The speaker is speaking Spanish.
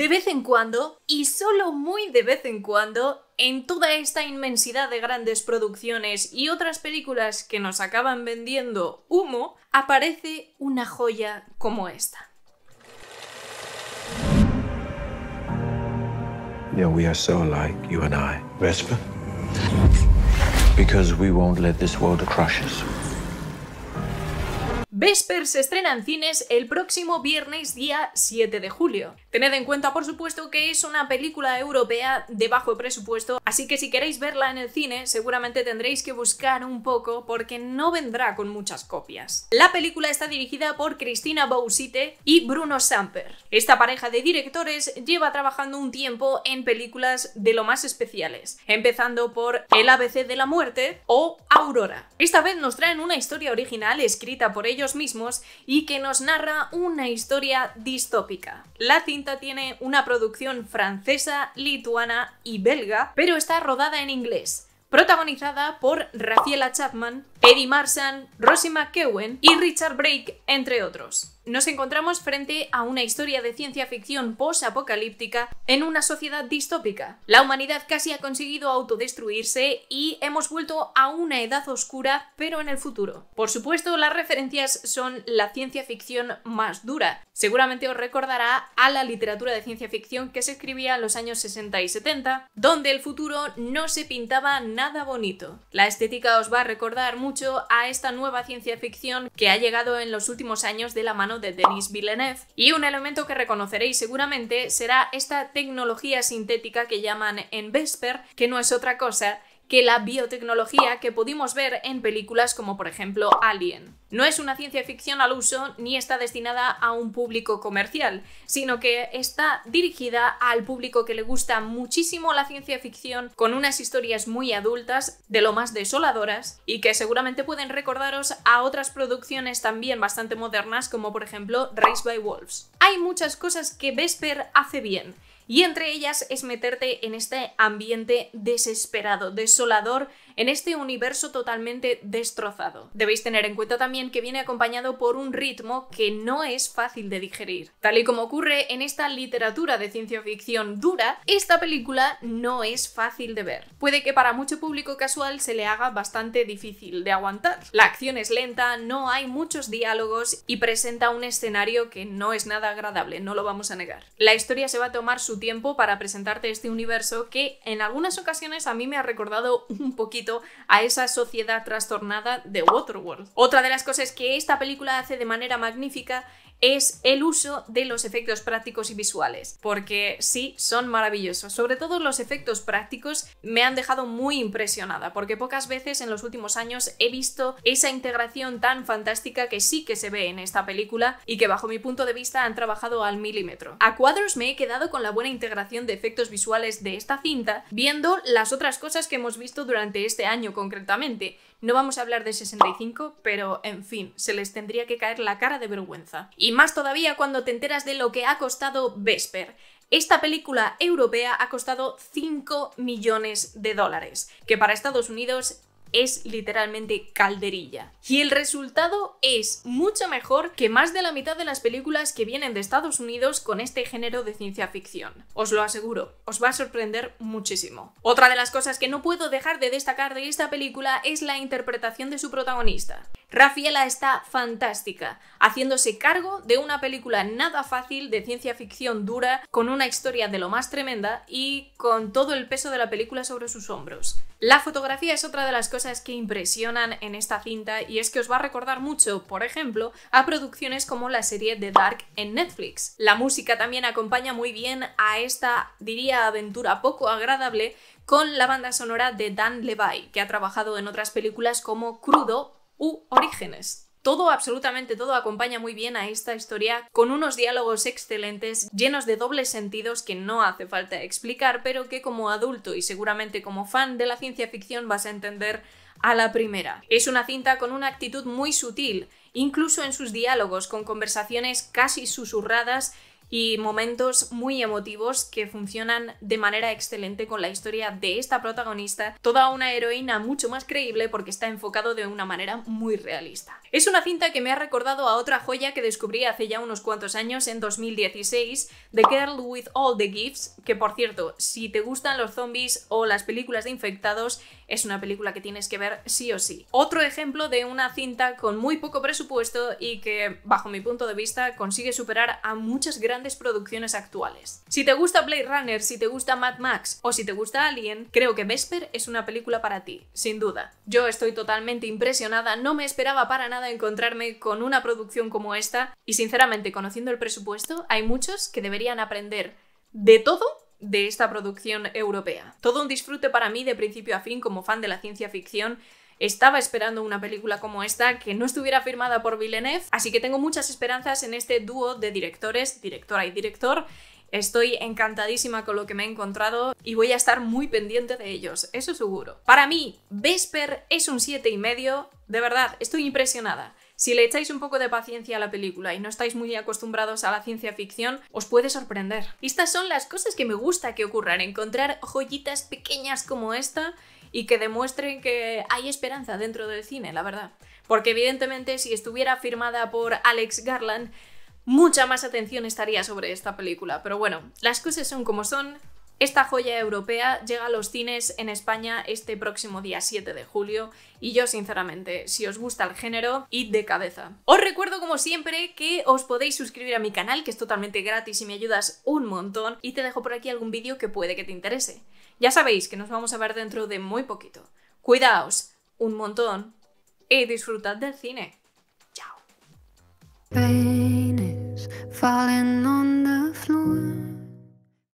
de vez en cuando, y solo muy de vez en cuando, en toda esta inmensidad de grandes producciones y otras películas que nos acaban vendiendo humo, aparece una joya como esta. Vesper se estrena en cines el próximo viernes día 7 de julio. Tened en cuenta, por supuesto, que es una película europea de bajo presupuesto, así que si queréis verla en el cine, seguramente tendréis que buscar un poco porque no vendrá con muchas copias. La película está dirigida por Cristina Bousite y Bruno Samper. Esta pareja de directores lleva trabajando un tiempo en películas de lo más especiales, empezando por El ABC de la muerte o Aurora. Esta vez nos traen una historia original escrita por ellos mismos y que nos narra una historia distópica. La cinta tiene una producción francesa, lituana y belga, pero está rodada en inglés protagonizada por Raciela Chapman, Eddie Marsan, Rosie McEwen y Richard Brake, entre otros. Nos encontramos frente a una historia de ciencia ficción posapocalíptica en una sociedad distópica. La humanidad casi ha conseguido autodestruirse y hemos vuelto a una edad oscura, pero en el futuro. Por supuesto, las referencias son la ciencia ficción más dura. Seguramente os recordará a la literatura de ciencia ficción que se escribía en los años 60 y 70, donde el futuro no se pintaba nada bonito. La estética os va a recordar mucho a esta nueva ciencia ficción que ha llegado en los últimos años de la mano de Denis Villeneuve. Y un elemento que reconoceréis seguramente será esta tecnología sintética que llaman en Vesper, que no es otra cosa que la biotecnología que pudimos ver en películas como por ejemplo Alien. No es una ciencia ficción al uso ni está destinada a un público comercial, sino que está dirigida al público que le gusta muchísimo la ciencia ficción con unas historias muy adultas, de lo más desoladoras, y que seguramente pueden recordaros a otras producciones también bastante modernas como por ejemplo Race by Wolves. Hay muchas cosas que Vesper hace bien y entre ellas es meterte en este ambiente desesperado, desolador, en este universo totalmente destrozado. Debéis tener en cuenta también que viene acompañado por un ritmo que no es fácil de digerir. Tal y como ocurre en esta literatura de ciencia ficción dura, esta película no es fácil de ver. Puede que para mucho público casual se le haga bastante difícil de aguantar. La acción es lenta, no hay muchos diálogos y presenta un escenario que no es nada agradable, no lo vamos a negar. La historia se va a tomar su tiempo para presentarte este universo que en algunas ocasiones a mí me ha recordado un poquito a esa sociedad trastornada de Waterworld. Otra de las cosas que esta película hace de manera magnífica es el uso de los efectos prácticos y visuales, porque sí, son maravillosos. Sobre todo los efectos prácticos me han dejado muy impresionada, porque pocas veces en los últimos años he visto esa integración tan fantástica que sí que se ve en esta película y que bajo mi punto de vista han trabajado al milímetro. A cuadros me he quedado con la buena integración de efectos visuales de esta cinta, viendo las otras cosas que hemos visto durante este año concretamente, no vamos a hablar de 65, pero en fin, se les tendría que caer la cara de vergüenza. Y más todavía cuando te enteras de lo que ha costado Vesper. Esta película europea ha costado 5 millones de dólares, que para Estados Unidos es literalmente calderilla. Y el resultado es mucho mejor que más de la mitad de las películas que vienen de Estados Unidos con este género de ciencia ficción. Os lo aseguro, os va a sorprender muchísimo. Otra de las cosas que no puedo dejar de destacar de esta película es la interpretación de su protagonista. Rafaela está fantástica, haciéndose cargo de una película nada fácil de ciencia ficción dura, con una historia de lo más tremenda y con todo el peso de la película sobre sus hombros. La fotografía es otra de las cosas que impresionan en esta cinta y es que os va a recordar mucho, por ejemplo, a producciones como la serie The Dark en Netflix. La música también acompaña muy bien a esta, diría, aventura poco agradable con la banda sonora de Dan Levy, que ha trabajado en otras películas como Crudo u Orígenes. Todo, absolutamente todo, acompaña muy bien a esta historia con unos diálogos excelentes, llenos de dobles sentidos que no hace falta explicar, pero que como adulto y seguramente como fan de la ciencia ficción vas a entender a la primera. Es una cinta con una actitud muy sutil, incluso en sus diálogos, con conversaciones casi susurradas y momentos muy emotivos que funcionan de manera excelente con la historia de esta protagonista, toda una heroína mucho más creíble porque está enfocado de una manera muy realista. Es una cinta que me ha recordado a otra joya que descubrí hace ya unos cuantos años, en 2016, The Girl with All the Gifts, que por cierto, si te gustan los zombies o las películas de infectados, es una película que tienes que ver sí o sí. Otro ejemplo de una cinta con muy poco presupuesto y que, bajo mi punto de vista, consigue superar a muchas grandes producciones actuales. Si te gusta Blade Runner, si te gusta Mad Max o si te gusta Alien, creo que Vesper es una película para ti, sin duda. Yo estoy totalmente impresionada, no me esperaba para nada encontrarme con una producción como esta y sinceramente, conociendo el presupuesto, hay muchos que deberían aprender de todo de esta producción europea. Todo un disfrute para mí de principio a fin como fan de la ciencia ficción estaba esperando una película como esta que no estuviera firmada por Villeneuve, así que tengo muchas esperanzas en este dúo de directores, directora y director, Estoy encantadísima con lo que me he encontrado y voy a estar muy pendiente de ellos, eso seguro. Para mí, Vesper es un 7,5. De verdad, estoy impresionada. Si le echáis un poco de paciencia a la película y no estáis muy acostumbrados a la ciencia ficción, os puede sorprender. estas son las cosas que me gusta que ocurran, encontrar joyitas pequeñas como esta y que demuestren que hay esperanza dentro del cine, la verdad. Porque evidentemente si estuviera firmada por Alex Garland, mucha más atención estaría sobre esta película. Pero bueno, las cosas son como son, esta joya europea llega a los cines en España este próximo día 7 de julio y yo sinceramente, si os gusta el género, id de cabeza. Os recuerdo como siempre que os podéis suscribir a mi canal, que es totalmente gratis y me ayudas un montón, y te dejo por aquí algún vídeo que puede que te interese. Ya sabéis que nos vamos a ver dentro de muy poquito. Cuidaos un montón y disfrutad del cine. Chao.